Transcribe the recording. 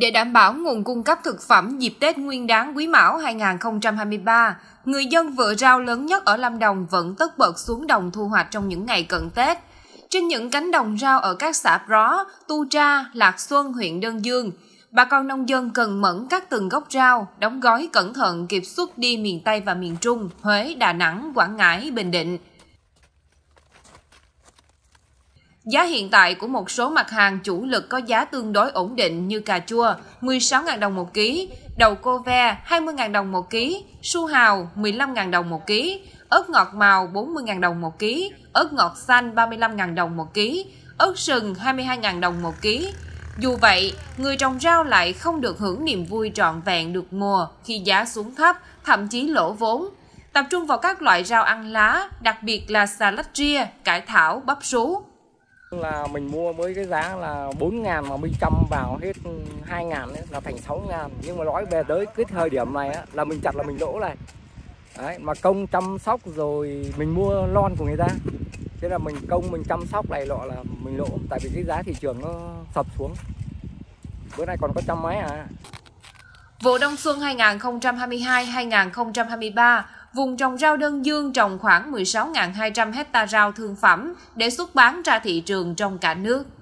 Để đảm bảo nguồn cung cấp thực phẩm dịp Tết Nguyên đáng Quý Mão 2023, người dân vựa rau lớn nhất ở Lâm Đồng vẫn tất bật xuống đồng thu hoạch trong những ngày cận Tết. Trên những cánh đồng rau ở các xã Ró, Tu Tra, Lạc Xuân, huyện Đơn Dương, bà con nông dân cần mẫn các từng gốc rau, đóng gói cẩn thận kịp xuất đi miền Tây và miền Trung, Huế, Đà Nẵng, Quảng Ngãi, Bình Định. Giá hiện tại của một số mặt hàng chủ lực có giá tương đối ổn định như cà chua 16.000 đồng một ký, đậu cô ve 20.000 đồng một ký, su hào 15.000 đồng một ký, ớt ngọt màu 40.000 đồng một ký, ớt ngọt xanh 35.000 đồng một ký, ớt sừng 22.000 đồng một ký. Dù vậy, người trồng rau lại không được hưởng niềm vui trọn vẹn được mùa khi giá xuống thấp, thậm chí lỗ vốn. Tập trung vào các loại rau ăn lá, đặc biệt là xà lách ria, cải thảo, bắp sú, là mình mua mới cái giá là 4 ngàn mà mình chăm vào hết 2 ngàn là thành 6 ngàn nhưng mà nói về tới cái thời điểm này á, là mình chặt là mình lỗ này Đấy, mà công chăm sóc rồi mình mua lon của người ta thế là mình công mình chăm sóc này lọ là mình lỗ tại vì cái giá thị trường nó sập xuống bữa nay còn có trăm máy à Vụ đông xuân 2022-2023, vùng trồng rau đơn dương trồng khoảng 16.200 hectare rau thương phẩm để xuất bán ra thị trường trong cả nước.